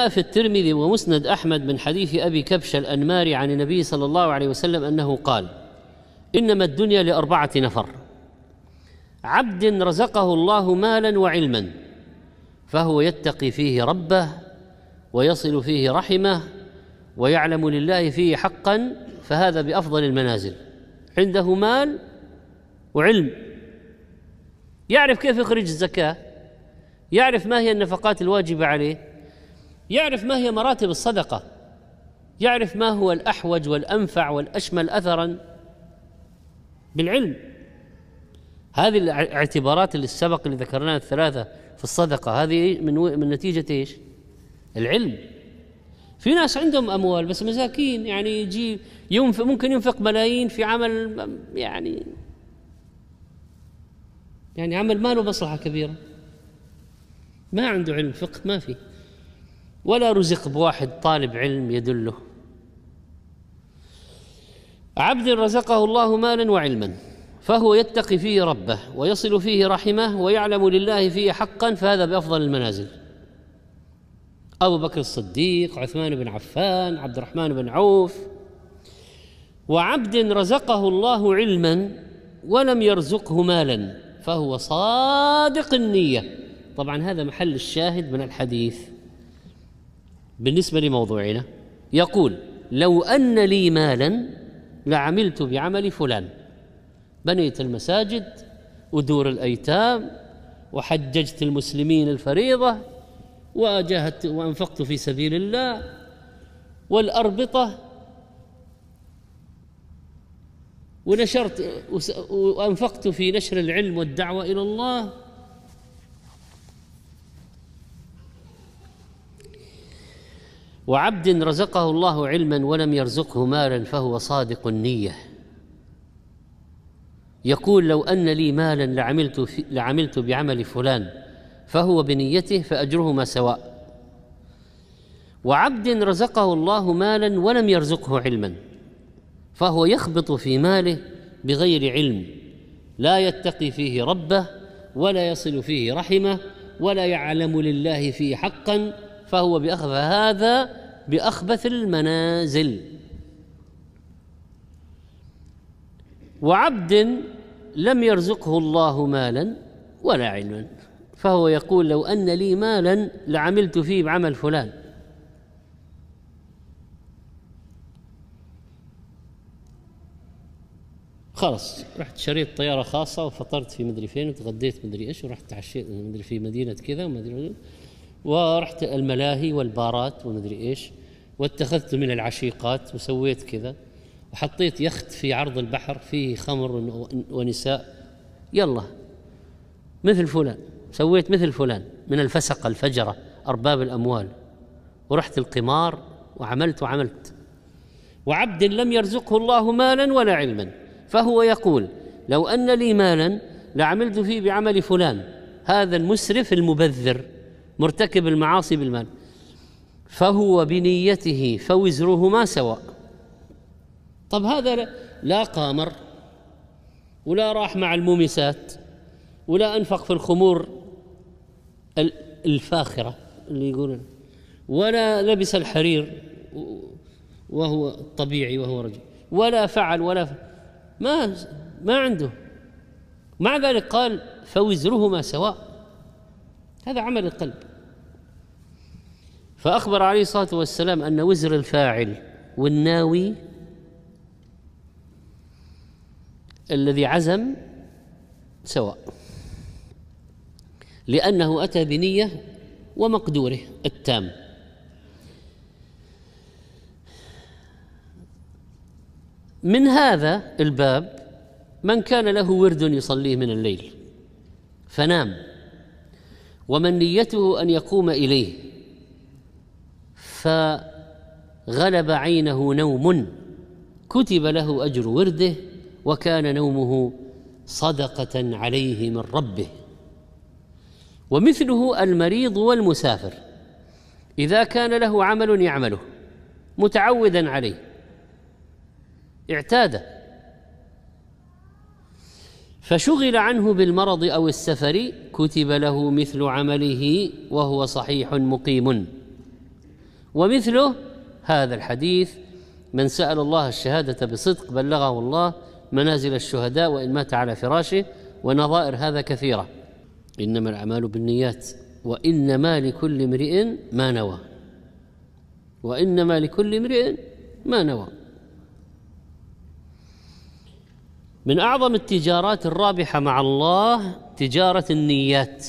جاء في الترمذي ومسند احمد من حديث ابي كبش الانماري عن النبي صلى الله عليه وسلم انه قال: انما الدنيا لاربعه نفر عبد رزقه الله مالا وعلما فهو يتقي فيه ربه ويصل فيه رحمه ويعلم لله فيه حقا فهذا بافضل المنازل عنده مال وعلم يعرف كيف يخرج الزكاه يعرف ما هي النفقات الواجبه عليه يعرف ما هي مراتب الصدقه يعرف ما هو الاحوج والانفع والاشمل اثرا بالعلم هذه الاعتبارات اللي السبق اللي ذكرناها الثلاثه في الصدقه هذه من من نتيجه ايش؟ العلم في ناس عندهم اموال بس مساكين يعني يجي ينفق ممكن ينفق ملايين في عمل يعني يعني عمل ما له مصلحه كبيره ما عنده علم فقه ما فيه ولا رزق بواحد طالب علم يدله عبد رزقه الله مالا وعلما فهو يتقي فيه ربه ويصل فيه رحمه ويعلم لله فيه حقا فهذا بافضل المنازل ابو بكر الصديق عثمان بن عفان عبد الرحمن بن عوف وعبد رزقه الله علما ولم يرزقه مالا فهو صادق النيه طبعا هذا محل الشاهد من الحديث بالنسبه لموضوعنا يقول لو ان لي مالا لعملت بعمل فلان بنيت المساجد ودور الايتام وحججت المسلمين الفريضه وجاهدت وانفقت في سبيل الله والاربطه ونشرت وانفقت في نشر العلم والدعوه الى الله وعبد رزقه الله علما ولم يرزقه مالا فهو صادق النيه يقول لو ان لي مالا لعملت في لعملت بعمل فلان فهو بنيته فاجرهما سواء وعبد رزقه الله مالا ولم يرزقه علما فهو يخبط في ماله بغير علم لا يتقي فيه ربه ولا يصل فيه رحمه ولا يعلم لله فيه حقا فهو باخذ هذا باخبث المنازل وعبد لم يرزقه الله مالا ولا علما فهو يقول لو ان لي مالا لعملت فيه بعمل فلان خلص رحت شريت طياره خاصه وفطرت في مدري فين وتغديت مدري ايش ورحت تعشيت مدري في مدينه كذا ومدري ورحت الملاهي والبارات ومدري ايش واتخذت من العشيقات وسويت كذا وحطيت يخت في عرض البحر فيه خمر ونساء يلا مثل فلان سويت مثل فلان من الفسقة الفجرة أرباب الأموال ورحت القمار وعملت وعملت وعبد لم يرزقه الله مالا ولا علما فهو يقول لو أن لي مالا لعملت فيه بعمل فلان هذا المسرف المبذر مرتكب المعاصي بالمال فهو بنيته فوزرهما سواء طب هذا لا, قامر ولا راح مع المومسات ولا انفق في الخمور الفاخره اللي يقولون ولا لبس الحرير وهو طبيعي وهو رجل ولا فعل ولا فعل ما ما عنده مع ذلك قال فوزرهما سواء هذا عمل القلب فأخبر عليه الصلاة والسلام أن وزر الفاعل والناوي الذي عزم سواء لأنه أتى بنية ومقدوره التام من هذا الباب من كان له ورد يصليه من الليل فنام ومن نيته أن يقوم إليه فغلب عينه نوم كتب له اجر ورده وكان نومه صدقه عليه من ربه ومثله المريض والمسافر اذا كان له عمل يعمله متعودا عليه اعتاد فشغل عنه بالمرض او السفر كتب له مثل عمله وهو صحيح مقيم ومثله هذا الحديث من سأل الله الشهادة بصدق بلغه الله منازل الشهداء وإن مات على فراشه ونظائر هذا كثيرة إنما الأعمال بالنيات وإنما لكل امرئ ما نوى وإنما لكل امرئ ما نوى من أعظم التجارات الرابحة مع الله تجارة النيات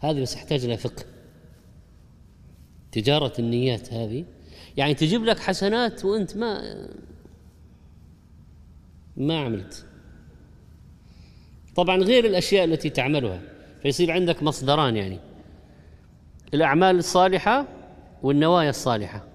هذه بس احتاج لها فقه تجارة النيات هذه يعني تجيب لك حسنات وأنت ما ما عملت طبعا غير الأشياء التي تعملها فيصير عندك مصدران يعني الأعمال الصالحة والنوايا الصالحة